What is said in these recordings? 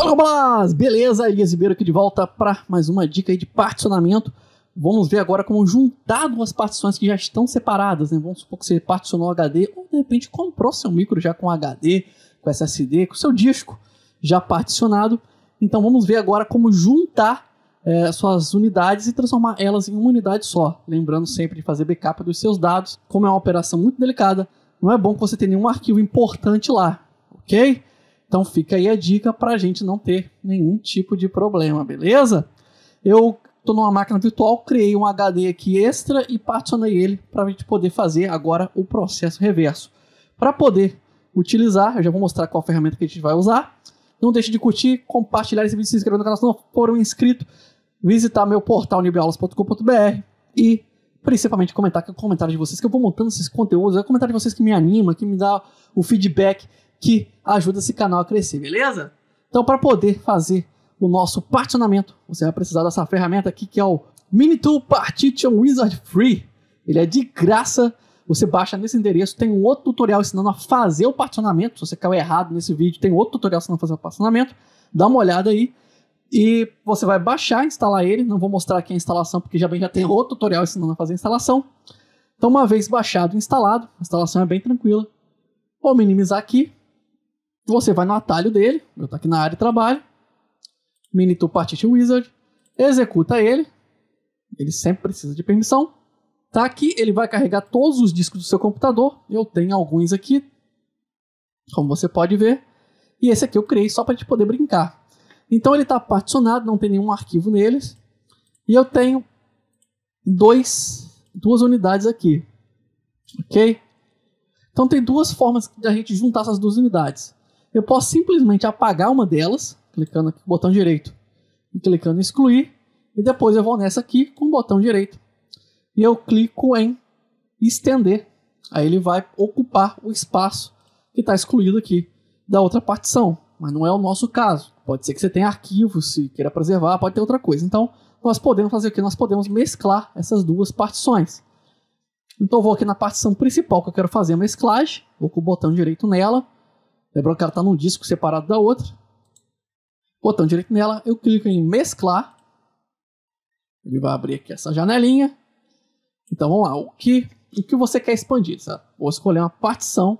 Fala, Bolas! Beleza? Elias Ribeiro aqui de volta para mais uma dica de particionamento. Vamos ver agora como juntar duas partições que já estão separadas, né? Vamos supor que você particionou HD ou de repente comprou seu micro já com HD, com SSD, com seu disco já particionado. Então vamos ver agora como juntar é, suas unidades e transformar elas em uma unidade só. Lembrando sempre de fazer backup dos seus dados. Como é uma operação muito delicada, não é bom que você tenha nenhum arquivo importante lá, ok? Então fica aí a dica para a gente não ter nenhum tipo de problema, beleza? Eu estou numa máquina virtual, criei um HD aqui extra e particionei ele para a gente poder fazer agora o processo reverso. Para poder utilizar, eu já vou mostrar qual ferramenta que a gente vai usar. Não deixe de curtir, compartilhar esse vídeo, se inscrever no canal se não for um inscrito, visitar meu portal nibaulas.com.br e principalmente comentar que é o comentário de vocês que eu vou montando esses conteúdos, é o comentário de vocês que me anima, que me dá o feedback que ajuda esse canal a crescer, beleza? Então, para poder fazer o nosso particionamento, você vai precisar dessa ferramenta aqui que é o Minitool Partition Wizard Free. Ele é de graça, você baixa nesse endereço, tem um outro tutorial ensinando a fazer o particionamento. Se você caiu errado nesse vídeo, tem outro tutorial ensinando a fazer o particionamento. Dá uma olhada aí. E você vai baixar, instalar ele. Não vou mostrar aqui a instalação, porque já bem já tem outro tutorial ensinando a fazer a instalação. Então, uma vez baixado e instalado, a instalação é bem tranquila. Vou minimizar aqui. Você vai no atalho dele, eu tô aqui na área de trabalho, mini Tupartite Wizard, executa ele, ele sempre precisa de permissão. Tá aqui, ele vai carregar todos os discos do seu computador, eu tenho alguns aqui, como você pode ver, e esse aqui eu criei só para a gente poder brincar. Então ele está particionado, não tem nenhum arquivo neles, e eu tenho dois, duas unidades aqui, ok? Então tem duas formas de a gente juntar essas duas unidades eu posso simplesmente apagar uma delas, clicando aqui com o botão direito e clicando em excluir, e depois eu vou nessa aqui com o botão direito e eu clico em estender. Aí ele vai ocupar o espaço que está excluído aqui da outra partição, mas não é o nosso caso. Pode ser que você tenha arquivos, se queira preservar, pode ter outra coisa. Então, nós podemos fazer o que? Nós podemos mesclar essas duas partições. Então, eu vou aqui na partição principal que eu quero fazer a mesclagem, vou com o botão direito nela, Lembrando que ela está num disco separado da outra. Botão direito nela, eu clico em mesclar. Ele vai abrir aqui essa janelinha. Então vamos lá, o que, o que você quer expandir? Sabe? Vou escolher uma partição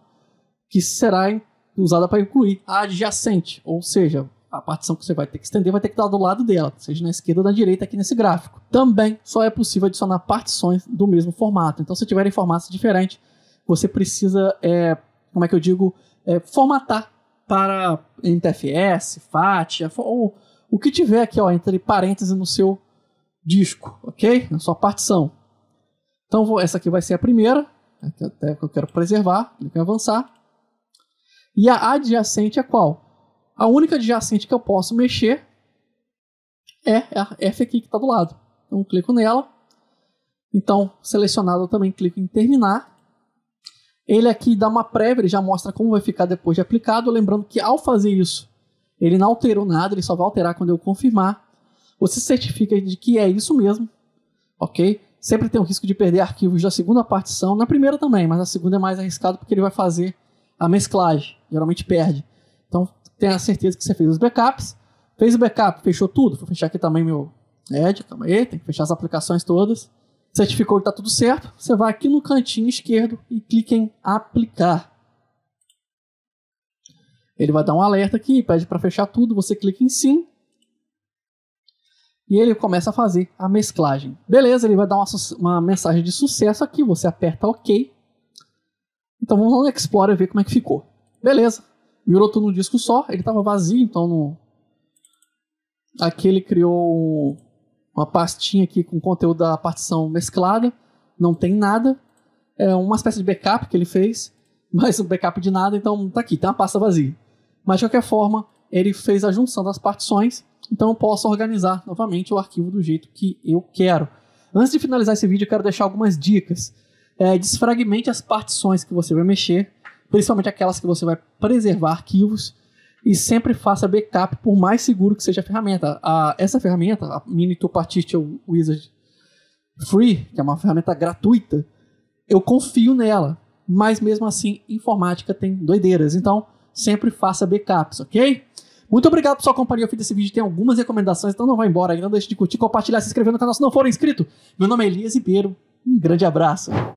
que será usada para incluir a adjacente, ou seja, a partição que você vai ter que estender vai ter que estar do lado dela, seja na esquerda ou na direita aqui nesse gráfico. Também só é possível adicionar partições do mesmo formato. Então se tiverem formatos diferentes, você precisa, é, como é que eu digo, é, formatar para NTFS, FAT, ou o que tiver aqui ó, entre parênteses no seu disco, ok? Na sua partição. Então vou, essa aqui vai ser a primeira, né, até que eu quero preservar, clico em avançar. E a adjacente é qual? A única adjacente que eu posso mexer é a F aqui que está do lado. Então clico nela. Então, selecionado, eu também clico em terminar ele aqui é dá uma prévia, ele já mostra como vai ficar depois de aplicado, lembrando que ao fazer isso, ele não alterou nada, ele só vai alterar quando eu confirmar. Você certifica de que é isso mesmo, ok? Sempre tem o risco de perder arquivos da segunda partição, na primeira também, mas na segunda é mais arriscado porque ele vai fazer a mesclagem, geralmente perde. Então tenha certeza que você fez os backups, fez o backup, fechou tudo. Vou fechar aqui também meu Edge, calma aí, tem que fechar as aplicações todas certificou que está tudo certo, você vai aqui no cantinho esquerdo e clica em aplicar. Ele vai dar um alerta aqui, pede para fechar tudo, você clica em sim. E ele começa a fazer a mesclagem. Beleza, ele vai dar uma, uma mensagem de sucesso aqui, você aperta OK. Então vamos lá no Explorer ver como é que ficou. Beleza, virou tudo no disco só, ele estava vazio, então no... aqui ele criou uma pastinha aqui com conteúdo da partição mesclada, não tem nada. É uma espécie de backup que ele fez, mas um backup de nada, então tá aqui, tem uma pasta vazia. Mas de qualquer forma, ele fez a junção das partições, então eu posso organizar novamente o arquivo do jeito que eu quero. Antes de finalizar esse vídeo, eu quero deixar algumas dicas. É, desfragmente as partições que você vai mexer, principalmente aquelas que você vai preservar arquivos e sempre faça backup, por mais seguro que seja a ferramenta. A, essa ferramenta, a Mini Partition Wizard Free, que é uma ferramenta gratuita, eu confio nela, mas mesmo assim, informática tem doideiras. Então, sempre faça backups, ok? Muito obrigado por sua companhia ao fim desse vídeo. Tem algumas recomendações, então não vá embora. não deixe de curtir, compartilhar, se inscrever no canal se não for inscrito. Meu nome é Elias Ribeiro. Um grande abraço.